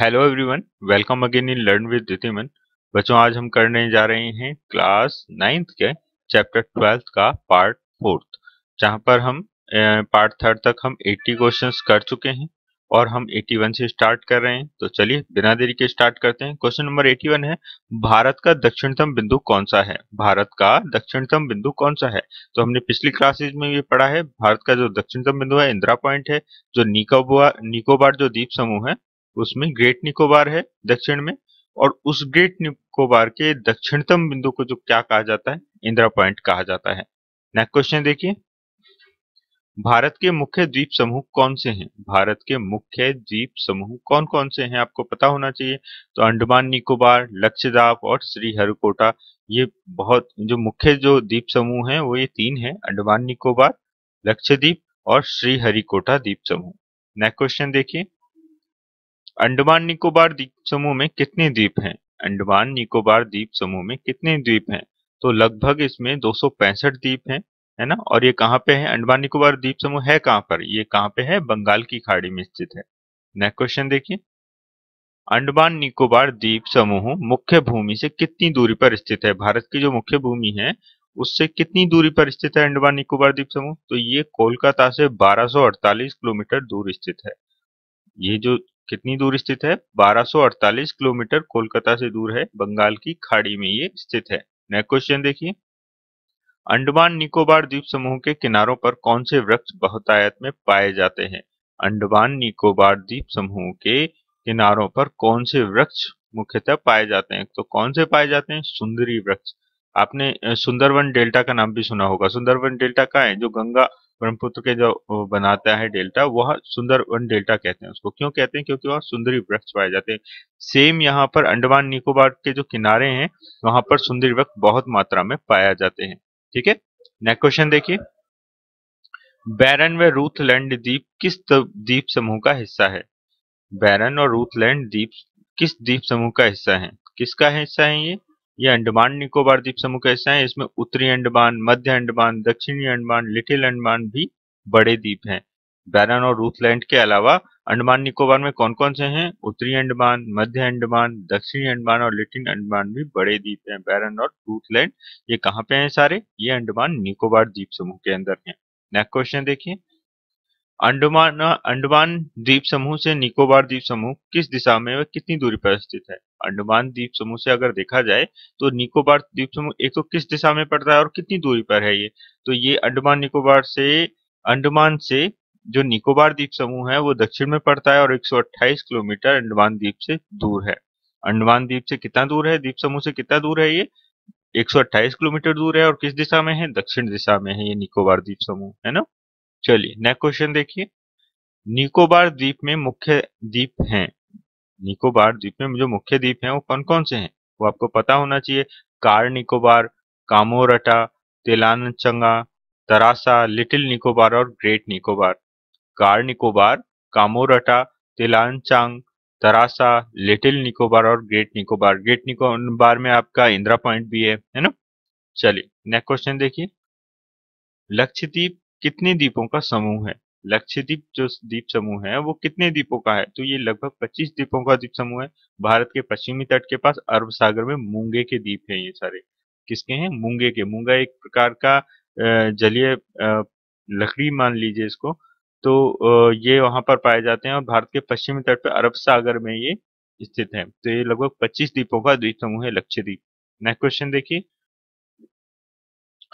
hello everyone welcome again in learn with विदिमन बच्चों आज हम करने जा रहे हैं क्लास नाइन्थ के चैप्टर ट्वेल्थ का पार्ट फोर्थ जहां पर हम पार्ट थर्ड तक हम 80 क्वेश्चंस कर चुके हैं और हम 81 से स्टार्ट कर रहे हैं तो चलिए बिना देरी के स्टार्ट करते हैं क्वेश्चन नंबर 81 है भारत का दक्षिणतम बिंदु कौन सा है भारत का दक्षिणतम बिंदु कौन सा है तो हमने पिछली क्लासेज में भी पढ़ा है भारत का जो दक्षिणतम बिंदु है इंदिरा पॉइंट है जो निकोबार निकोबार जो द्वीप समूह है उसमें ग्रेट निकोबार है दक्षिण में और उस ग्रेट निकोबार के दक्षिणतम बिंदु को जो क्या कहा जाता है इंदिरा पॉइंट कहा जाता है नेक्स्ट क्वेश्चन देखिए भारत के मुख्य द्वीप समूह कौन से हैं भारत के मुख्य द्वीप समूह कौन कौन से हैं आपको पता होना चाहिए तो अंडमान निकोबार लक्षद्वीप और श्रीहरिकोटा ये बहुत जो मुख्य जो द्वीप समूह हैं वो ये तीन हैं अंडमान निकोबार लक्षद्वीप और श्रीहरिकोटा द्वीप समूह नेक्स्ट क्वेश्चन देखिए अंडमान निकोबार द्वीप समूह में कितने द्वीप हैं अंडमान निकोबार द्वीप समूह में कितने द्वीप हैं तो लगभग इसमें दो द्वीप हैं है ना और ये कहाँ पे है अंडमान निकोबार द्वीप समूह है कहाँ पर ये कहाँ पे है बंगाल की खाड़ी में स्थित है नेक्स्ट क्वेश्चन देखिए अंडमान निकोबार द्वीप समूह मुख्य भूमि से कितनी दूरी पर स्थित है भारत की जो मुख्य भूमि है उससे कितनी दूरी पर स्थित है अंडमान निकोबार द्वीप समूह तो ये कोलकाता से 1248 किलोमीटर दूर स्थित है ये जो कितनी दूर स्थित है 1248 किलोमीटर कोलकाता से दूर है बंगाल की खाड़ी में ये स्थित है नेक्स्ट क्वेश्चन देखिए अंडमान निकोबार द्वीप समूह के किनारों पर कौन से वृक्ष बहुतायत में पाए जाते हैं अंडमान निकोबार द्वीप समूह के किनारों पर कौन से वृक्ष मुख्यतः पाए जाते हैं तो कौन से पाए जाते हैं सुंदरी वृक्ष आपने सुंदरवन डेल्टा का नाम भी सुना होगा सुंदरवन डेल्टा का है जो गंगा ब्रह्मपुत्र के जो बनाता है डेल्टा वह वन डेल्टा कहते हैं उसको क्यों कहते हैं क्योंकि वहाँ सुंदरी वृक्ष पाए जाते हैं सेम यहाँ पर अंडमान निकोबार के जो किनारे हैं वहां पर सुंदरी वृक्ष बहुत मात्रा में पाया जाते हैं ठीक है नेक्स्ट क्वेश्चन देखिए बैरन व रूथलैंड द्वीप किस द्वीप समूह का हिस्सा है बैरन और रूथलैंड द्वीप किस द्वीप समूह का हिस्सा है किसका हिस्सा है ये ये अंडमान निकोबार द्वीप समूह कैसा है इसमें उत्तरी अंडमान मध्य अंडमान दक्षिणी अंडमान लिटिल अंडमान भी बड़े द्वीप हैं बैरन और रूथलैंड के अलावा अंडमान निकोबार में कौन कौन से हैं उत्तरी अंडमान मध्य अंडमान दक्षिणी अंडमान और लिटिल अंडमान भी बड़े द्वीप हैं बैरन और रूथलैंड ये कहाँ पे हैं सारे ये अंडमान निकोबार द्वीप समूह के अंदर हैं नेक्स्ट क्वेश्चन देखिए अंडमान अंडमान द्वीप समूह से निकोबार द्वीप समूह किस दिशा में व कितनी दूरी पर स्थित है अंडमान द्वीप समूह से अगर देखा जाए तो निकोबार द्वीप समूह एक तो किस दिशा में पड़ता है और कितनी दूरी पर है ये तो ये अंडमान निकोबार से अंडमान से जो निकोबार द्वीप समूह है वो दक्षिण में पड़ता है और एक किलोमीटर अंडमान द्वीप से दूर है अंडमान द्वीप से कितना दूर है द्वीप समूह से कितना दूर है ये एक किलोमीटर दूर है और किस दिशा में है दक्षिण दिशा में है ये निकोबार द्वीप समूह है ना चलिए नेक्स्ट क्वेश्चन देखिए निकोबार द्वीप में मुख्य द्वीप हैं निकोबार द्वीप में जो मुख्य द्वीप हैं वो कौन कौन से हैं वो आपको पता होना चाहिए कार निकोबार कामोरटा तेलानचंगा तरासा लिटिल निकोबार और ग्रेट निकोबार कार निकोबार कामोरटा तेलानचांग तरासा लिटिल निकोबार और ग्रेट निकोबार ग्रेट निकोबार में आपका इंदिरा पॉइंट भी है है ना चलिए नेक्स्ट क्वेश्चन देखिए लक्षद्वीप कितने द्वीपों का समूह है लक्षद्वीप जो द्वीप समूह है वो कितने द्वीपों का है तो ये लगभग 25 द्वीपों का द्वीप समूह है भारत के पश्चिमी तट के पास अरब सागर में मूंगे के द्वीप हैं ये सारे किसके हैं मूंगे के मूंगा एक प्रकार का जलीय लकड़ी मान लीजिए इसको तो ये वहां पर पाए जाते हैं और भारत के पश्चिमी तट पर अरब सागर में ये स्थित है तो ये लगभग पच्चीस द्वीपों का द्वीप समूह है लक्षद्वीप नेक्स्ट क्वेश्चन देखिए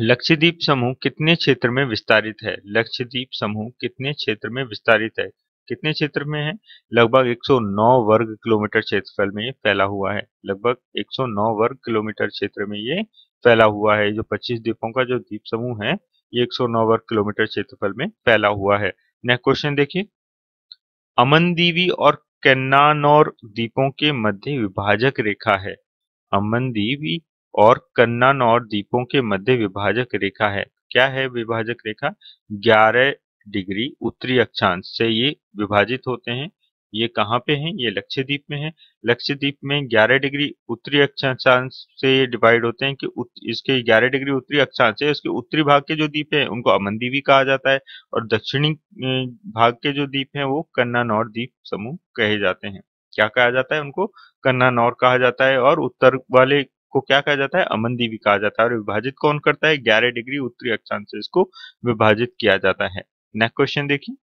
लक्षद्वीप समूह कितने क्षेत्र में विस्तारित है लक्षद्वीप समूह कितने क्षेत्र में विस्तारित है कितने क्षेत्र में है लगभग 109 वर्ग किलोमीटर क्षेत्रफल में ये फैला हुआ है लगभग 109 वर्ग किलोमीटर क्षेत्र में ये फैला हुआ है जो 25 द्वीपों का जो द्वीप समूह है ये 109 वर्ग किलोमीटर क्षेत्रफल में फैला हुआ है नेक्स्ट क्वेश्चन देखिए अमनदीवी और कन्नानौर द्वीपों के मध्य विभाजक रेखा है अमनदीवी और कन्ना और द्वीपों के मध्य विभाजक रेखा है क्या है विभाजक रेखा 11 डिग्री उत्तरी अक्षांश से ये विभाजित होते हैं ये कहाँ पे हैं ये लक्षद्वीप में है लक्षद्वीप में 11 डिग्री उत्तरी अक्षांश से ये डिवाइड होते हैं कि इसके 11 डिग्री उत्तरी अक्षांश है इसके उत्तरी भाग के जो द्वीप हैं उनको अमनदीप भी कहा जाता है और दक्षिणी भाग के जो द्वीप हैं वो कन्ना नौर द्वीप समूह कहे जाते हैं क्या कहा जाता है उनको कन्ना नौर कहा जाता है और उत्तर वाले को क्या कहा जाता है अमनदीवी कहा जाता है और विभाजित कौन करता है ग्यारह डिग्री उत्तरी अक्षांश से इसको विभाजित किया जाता है नेक्स्ट क्वेश्चन देखिए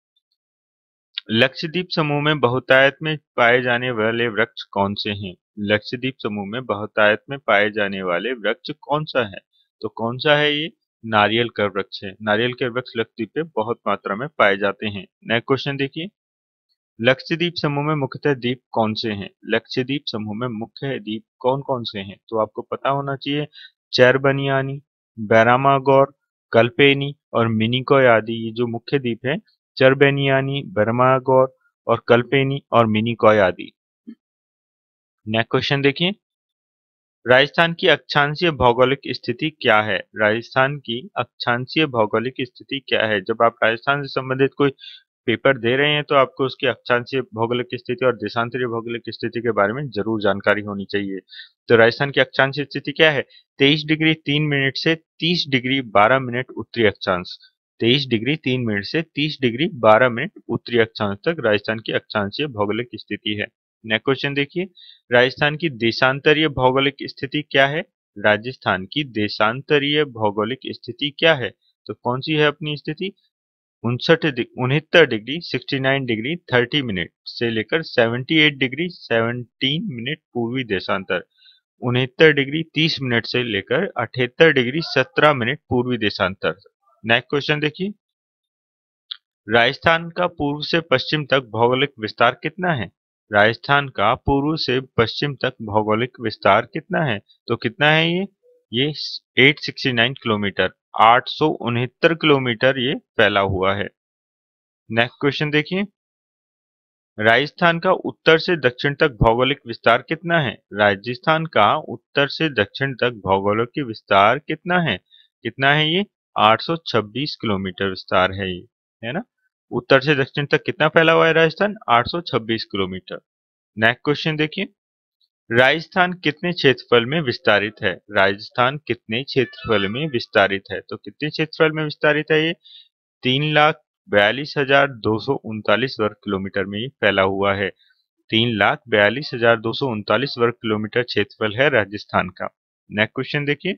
लक्षद्वीप समूह में बहुतायत में पाए जाने वाले वृक्ष कौन से हैं लक्षद्वीप समूह में बहुतायत में पाए जाने वाले वृक्ष कौन सा है तो कौन सा है ये नारियल का वृक्ष है नारियल के वृक्ष लक्षद्वीप पे बहुत मात्रा में पाए जाते हैं नेक्स्ट क्वेश्चन देखिए लक्षद्वीप समूह में मुख्यतः द्वीप कौन से हैं लक्षद्वीप समूह में मुख्य द्वीप कौन कौन से हैं तो आपको पता होना चाहिए चैरबनियानी बैरामागौर कल्पेनी और मिनिकॉय आदि ये जो मुख्य द्वीप हैं चरबेनियानी बर्मागौर और कल्पेनी और मिनिकॉय आदि नेक्स्ट क्वेश्चन देखिए राजस्थान की अक्षांशीय भौगोलिक स्थिति क्या है राजस्थान की अक्षांशीय भौगोलिक स्थिति क्या है जब आप राजस्थान से संबंधित कोई पेपर दे रहे हैं तो आपको उसकी अक्षांशीय भौगोलिक स्थिति और देशांतरीय भौगोलिक स्थिति के बारे में जरूर जानकारी होनी चाहिए तो राजस्थान की अक्षांशीय स्थिति क्या है 23 डिग्री 3 मिनट से 30 डिग्री 12 मिनट उत्तरी अक्षांश 23 डिग्री 3 मिनट से 30 डिग्री 12 मिनट उत्तरी अक्षांश तक राजस्थान की अक्षांशीय भौगोलिक स्थिति है नेक्स्ट क्वेश्चन देखिए राजस्थान की देशांतरीय भौगोलिक स्थिति क्या है राजस्थान की देशांतरीय भौगोलिक स्थिति क्या है तो कौन सी है अपनी स्थिति उनसठ उनहत्तर डिग्री 69 डिग्री 30 मिनट से लेकर 78 डिग्री 17 मिनट पूर्वी देशांतर उनहत्तर डिग्री 30 मिनट से लेकर अठहत्तर डिग्री 17 मिनट पूर्वी देशांतर नेक्स्ट क्वेश्चन देखिए राजस्थान का पूर्व से पश्चिम तक भौगोलिक विस्तार कितना है राजस्थान का पूर्व से पश्चिम तक भौगोलिक विस्तार कितना है तो कितना है ये ये 869 किलोमीटर आठ किलोमीटर ये फैला हुआ है नेक्स्ट क्वेश्चन देखिए राजस्थान का उत्तर से दक्षिण तक भौगोलिक विस्तार कितना है राजस्थान का उत्तर से दक्षिण तक भौगोलिक विस्तार कितना है कितना है ये 826 किलोमीटर विस्तार है ये है ना उत्तर से दक्षिण तक कितना फैला हुआ है राजस्थान 826 किलोमीटर नेक्स्ट क्वेश्चन देखिए राजस्थान कितने क्षेत्रफल में विस्तारित है राजस्थान कितने क्षेत्रफल में विस्तारित है तो कितने क्षेत्रफल में विस्तारित है ये तीन लाख बयालीस हजार दो सौ उनतालीस वर्ग किलोमीटर में फैला हुआ है तीन लाख बयालीस हजार दो सौ उनतालीस वर्ग किलोमीटर क्षेत्रफल है राजस्थान का नेक्स्ट क्वेश्चन देखिए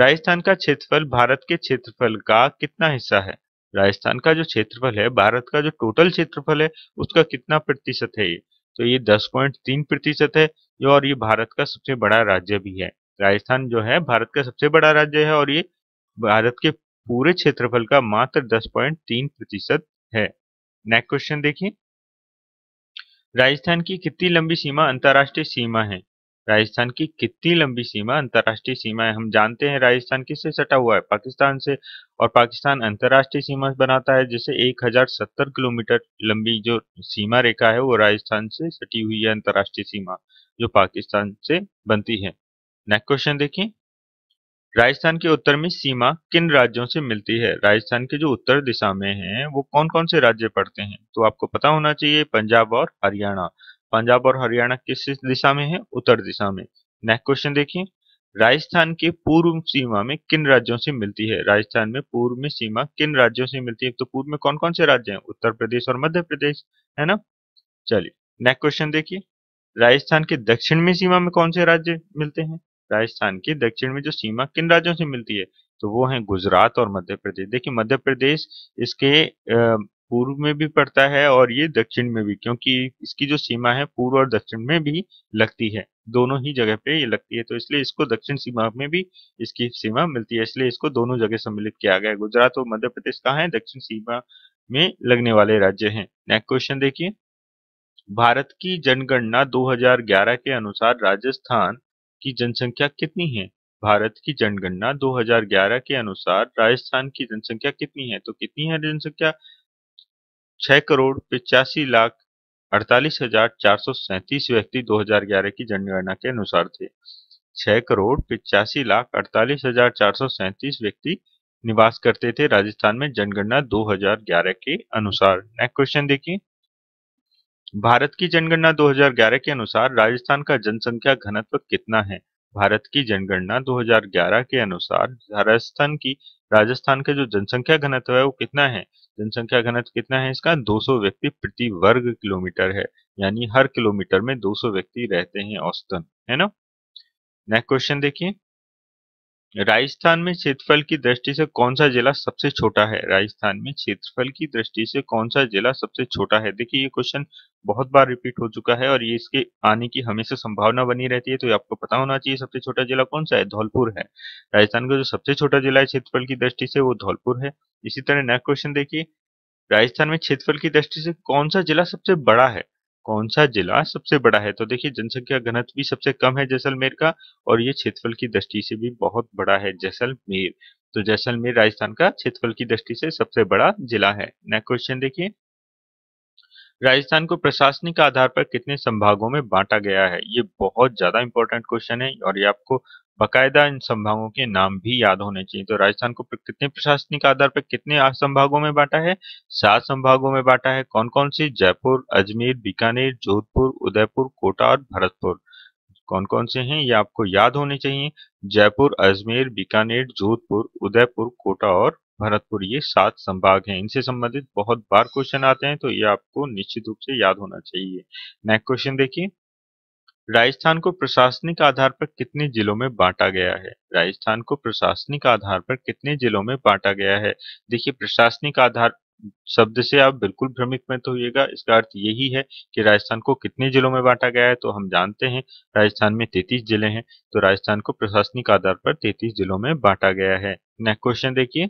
राजस्थान का क्षेत्रफल भारत के क्षेत्रफल का कितना हिस्सा है राजस्थान का जो क्षेत्रफल है भारत का जो टोटल क्षेत्रफल है उसका कितना प्रतिशत है ये तो ये 10.3 प्रतिशत है और ये भारत का सबसे बड़ा राज्य भी है राजस्थान जो है भारत का सबसे बड़ा राज्य है और ये भारत के पूरे क्षेत्रफल का मात्र 10.3 प्रतिशत है नेक्स्ट क्वेश्चन देखिए राजस्थान की कितनी लंबी सीमा अंतर्राष्ट्रीय सीमा है राजस्थान की कितनी लंबी सीमा अंतर्राष्ट्रीय सीमा है हम जानते हैं राजस्थान किससे सटा हुआ है पाकिस्तान से और पाकिस्तान अंतर्राष्ट्रीय सीमा बनाता है जिसे 1070 किलोमीटर लंबी जो सीमा रेखा है वो राजस्थान से सटी हुई है अंतर्राष्ट्रीय सीमा जो पाकिस्तान से बनती है नेक्स्ट क्वेश्चन देखिए राजस्थान के उत्तर में सीमा किन राज्यों से मिलती है राजस्थान के जो उत्तर दिशा में है वो कौन कौन से राज्य पड़ते हैं तो आपको पता होना चाहिए पंजाब और हरियाणा पंजाब और हरियाणा किस दिशा में है उत्तर दिशा में नेक्स्ट क्वेश्चन देखिए राजस्थान के पूर्व सीमा में किन राज्यों से मिलती है राजस्थान में पूर्व में सीमा किन राज्यों से मिलती है तो पूर्व में कौन कौन से राज्य हैं उत्तर प्रदेश और मध्य प्रदेश है ना चलिए नेक्स्ट क्वेश्चन देखिए राजस्थान के दक्षिण में सीमा में कौन से राज्य मिलते हैं राजस्थान के दक्षिण में जो सीमा किन राज्यों से मिलती है तो वो है गुजरात और मध्य प्रदेश देखिए मध्य प्रदेश इसके पूर्व में भी पड़ता है और ये दक्षिण में भी क्योंकि इसकी जो सीमा है पूर्व और दक्षिण में भी लगती है दोनों ही जगह पे ये लगती है तो इसलिए इसको दक्षिण सीमा में भी इसकी सीमा मिलती है इसलिए इसको दोनों जगह सम्मिलित किया गया है गुजरात और मध्य प्रदेश कहाँ है दक्षिण सीमा में लगने वाले राज्य हैं नेक्स्ट क्वेश्चन देखिए भारत की जनगणना 2011 के अनुसार राजस्थान की जनसंख्या कितनी है भारत की जनगणना 2011 के अनुसार राजस्थान की जनसंख्या कितनी है तो कितनी है जनसंख्या छह करोड़ पिचासी लाख अड़तालीस हजार चार सौ सैंतीस व्यक्ति 2011 की जनगणना के अनुसार थे छह करोड़ पिचासी लाख अड़तालीस हजार चार सौ सैंतीस व्यक्ति निवास करते थे राजस्थान में जनगणना 2011 के अनुसार नेक्स्ट क्वेश्चन देखिए भारत की जनगणना 2011 के अनुसार राजस्थान का जनसंख्या घनत्व कितना है भारत की जनगणना 2011 के अनुसार राजस्थान की राजस्थान के जो जनसंख्या घनत्व है वो कितना है जनसंख्या घनत्व कितना है इसका 200 व्यक्ति प्रति वर्ग किलोमीटर है यानी हर किलोमीटर में 200 व्यक्ति रहते हैं औसतन है ना नेक्स्ट क्वेश्चन देखिए राजस्थान में क्षेत्रफल की दृष्टि से कौन सा जिला सबसे छोटा है राजस्थान में क्षेत्रफल की दृष्टि से कौन सा जिला सबसे छोटा है देखिए ये क्वेश्चन बहुत बार रिपीट हो चुका है और ये इसके आने की हमेशा संभावना बनी रहती है तो ये आपको पता होना चाहिए सबसे छोटा जिला कौन सा है धौलपुर है राजस्थान का जो सबसे छोटा जिला है क्षेत्रफल की दृष्टि से वो धौलपुर है इसी तरह नेक्स्ट क्वेश्चन देखिए राजस्थान में क्षेत्रफल की दृष्टि से कौन सा जिला सबसे बड़ा है कौन सा जिला सबसे बड़ा है तो देखिए जनसंख्या घनत्व भी सबसे कम है जैसलमेर का और ये क्षेत्रफल की दृष्टि से भी बहुत बड़ा है जैसलमेर तो जैसलमेर राजस्थान का क्षेत्रफल की दृष्टि से सबसे बड़ा जिला है नेक्स्ट क्वेश्चन देखिए राजस्थान को प्रशासनिक आधार पर कितने संभागों में बांटा गया है ये बहुत ज्यादा इंपॉर्टेंट क्वेश्चन है और ये आपको बाकायदा इन संभागों के नाम भी याद होने चाहिए तो राजस्थान को कितने प्रशासनिक आधार पर कितने संभागों में बांटा है सात संभागों में बांटा है कौन कौन सी जयपुर अजमेर बीकानेर जोधपुर उदयपुर कोटा और भरतपुर कौन कौन से हैं ये आपको याद होने चाहिए जयपुर अजमेर बीकानेर जोधपुर उदयपुर कोटा और भरतपुर ये सात संभाग हैं इनसे संबंधित बहुत बार क्वेश्चन आते हैं तो ये आपको निश्चित रूप से याद होना चाहिए नेक्स्ट क्वेश्चन देखिए राजस्थान को प्रशासनिक आधार पर कितने जिलों में बांटा गया है राजस्थान को प्रशासनिक आधार पर कितने जिलों में बांटा गया है देखिए प्रशासनिक आधार शब्द से आप बिल्कुल भ्रमित में तो होइएगा इसका अर्थ यही है कि राजस्थान को कितने जिलों में बांटा गया है तो हम जानते हैं राजस्थान में तैतीस जिले हैं तो राजस्थान को प्रशासनिक आधार पर तैतीस जिलों में बांटा गया है नेक्स्ट क्वेश्चन देखिए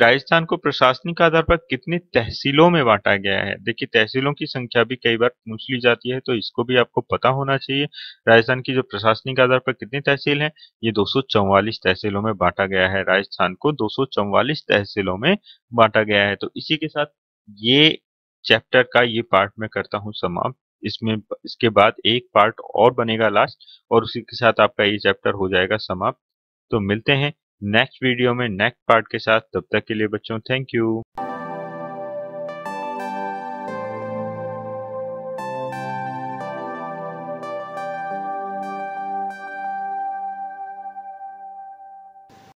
राजस्थान को प्रशासनिक आधार पर कितनी तहसीलों में बांटा गया है देखिए तहसीलों की संख्या भी कई बार पूछ ली जाती है तो इसको भी आपको पता होना चाहिए राजस्थान की जो प्रशासनिक आधार पर कितनी तहसील है ये दो तहसीलों में बांटा गया है राजस्थान को दो तहसीलों में बांटा गया है तो इसी के साथ ये चैप्टर का ये पार्ट मैं करता हूँ समाप्त इसमें इसके बाद एक पार्ट और बनेगा लास्ट और उसी के साथ आपका ये चैप्टर हो जाएगा समाप्त तो मिलते हैं नेक्स्ट वीडियो में नेक्स्ट पार्ट के साथ तब तक के लिए बच्चों थैंक यू